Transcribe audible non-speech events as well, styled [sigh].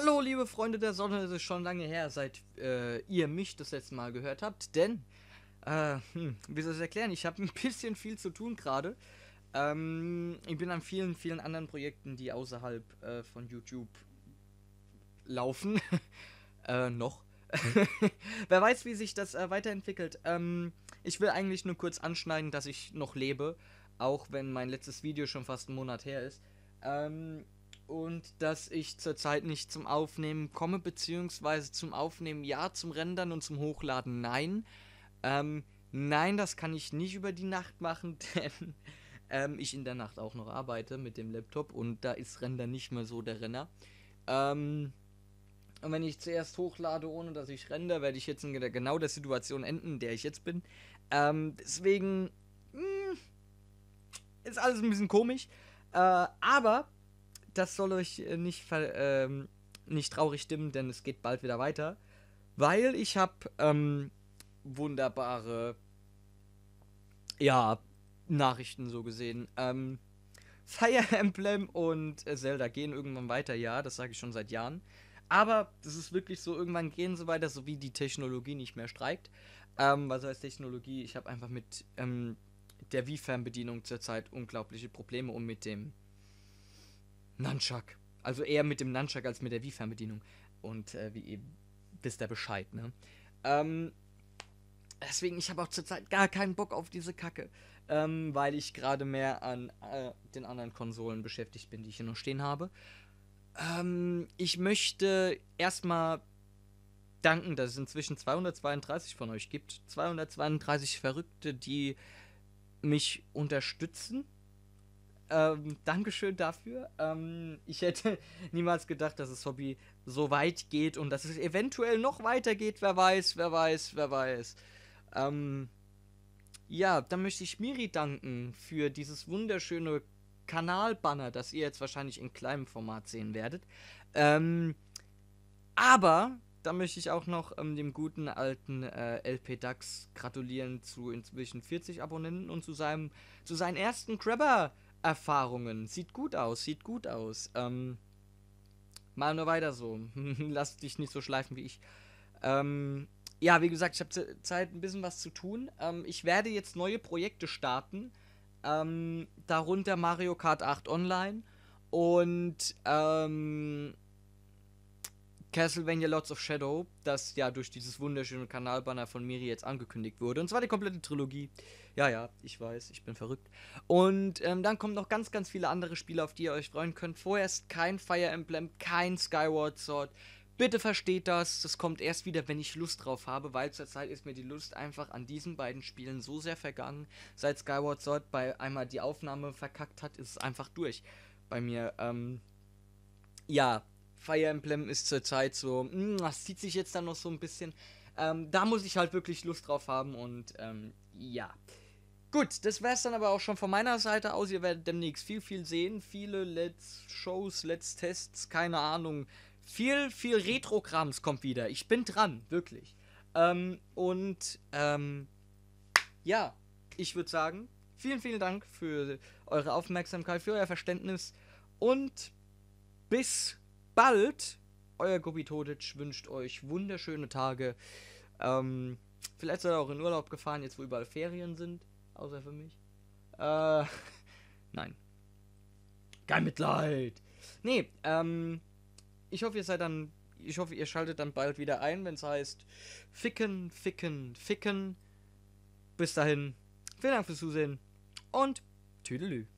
Hallo, liebe Freunde der Sonne, es ist schon lange her, seit äh, ihr mich das letzte Mal gehört habt, denn, äh, hm, wie soll ich das erklären, ich habe ein [laughs] bisschen viel zu tun gerade. Ähm, ich bin an vielen, vielen anderen Projekten, die außerhalb äh, von YouTube laufen. [laughs] äh, noch. [laughs] Wer weiß, wie sich das äh, weiterentwickelt. Ähm, ich will eigentlich nur kurz anschneiden, dass ich noch lebe, auch wenn mein letztes Video schon fast einen Monat her ist. Ähm, und dass ich zurzeit nicht zum Aufnehmen komme, beziehungsweise zum Aufnehmen ja, zum Rendern und zum Hochladen nein. Ähm, nein, das kann ich nicht über die Nacht machen, [laughs] denn ähm, ich in der Nacht auch noch arbeite mit dem Laptop und da ist Render nicht mehr so der Renner. Ähm, und wenn ich zuerst hochlade, ohne dass ich render, werde ich jetzt in genau der Situation enden, in der ich jetzt bin. Ähm, deswegen mh, hm, ist alles ein bisschen komisch. Äh, aber das soll euch äh, nicht, ähm, nicht traurig stimmen, denn es geht bald wieder weiter. Weil ich habe ähm, wunderbare ja, Nachrichten so gesehen. Ähm, Fire [laughs] Emblem und äh, Zelda gehen irgendwann weiter, ja, das sage ich schon seit Jahren. Aber das ist wirklich so, irgendwann gehen sie weiter, so wie die Technologie nicht mehr streikt. Ähm, was heißt Technologie? Ich habe einfach mit ähm, der Wii-Fernbedienung zurzeit unglaubliche Probleme und mit dem Nunchuck. Also eher mit dem Nunchuck als mit der Wii-Fernbedienung. Und äh, wie ihr wisst ihr Bescheid, ne? Ähm, deswegen, ich habe auch zurzeit gar keinen Bock auf diese Kacke. Ähm, weil ich gerade mehr an äh, den anderen Konsolen beschäftigt bin, die ich hier noch stehen habe. Ähm, ich möchte erstmal danken, dass es inzwischen 232 von euch gibt. 232 Verrückte, die mich unterstützen ähm, Dankeschön dafür. Ähm, ich hätte [laughs] niemals gedacht, dass das Hobby so weit geht und dass es eventuell noch weiter geht. Wer weiß, wer weiß, wer weiß. Ähm, ja, dann möchte ich Miri danken für dieses wunderschöne Kanalbanner, das ihr jetzt wahrscheinlich in kleinem Format sehen werdet. Ähm, aber da möchte ich auch noch ähm, dem guten alten äh, LP Dax gratulieren zu inzwischen 40 Abonnenten und zu seinem zu seinen ersten Crabber Erfahrungen. Sieht gut aus, sieht gut aus. Ähm, mal nur weiter so. [laughs] Lass dich nicht so schleifen wie ich. Ähm, ja, wie gesagt, ich habe Zeit, ein bisschen was zu tun. Ähm, ich werde jetzt neue Projekte starten. Ähm, darunter Mario Kart 8 Online. Und Ähm, Castlevania Lots of Shadow, das ja durch dieses wunderschöne Kanalbanner von Miri jetzt angekündigt wurde. Und zwar die komplette Trilogie. Ja, ja, ich weiß, ich bin verrückt. Und ähm, dann kommen noch ganz, ganz viele andere Spiele, auf die ihr euch freuen könnt. Vorerst kein Fire Emblem, kein Skyward Sword. Bitte versteht das, das kommt erst wieder, wenn ich Lust drauf habe, weil zurzeit ist mir die Lust einfach an diesen beiden Spielen so sehr vergangen. Seit Skyward Sword bei einmal die Aufnahme verkackt hat, ist es einfach durch bei mir. Ähm, ja, Fire Emblem ist zurzeit so, mh, hm, das zieht sich jetzt dann noch so ein bisschen. Ähm, da muss ich halt wirklich Lust drauf haben und ähm, ja. Gut, das wäre es dann aber auch schon von meiner Seite aus. Ihr werdet demnächst viel, viel sehen. Viele Let's Shows, Let's Tests, keine Ahnung. Viel, viel Retrograms kommt wieder. Ich bin dran, wirklich. Ähm, und ähm, ja, ich würde sagen, vielen, vielen Dank für eure Aufmerksamkeit, für euer Verständnis und bis bald. Euer Gobi Todic wünscht euch wunderschöne Tage. Ähm, vielleicht seid ihr auch in Urlaub gefahren, jetzt wo überall Ferien sind. Außer für mich. Äh, [laughs] nein. Kein Mitleid. Nee, ähm, ich hoffe, ihr seid dann. Ich hoffe, ihr schaltet dann bald wieder ein, wenn es heißt Ficken, Ficken, Ficken. Bis dahin, vielen Dank fürs Zusehen und Tüdelü.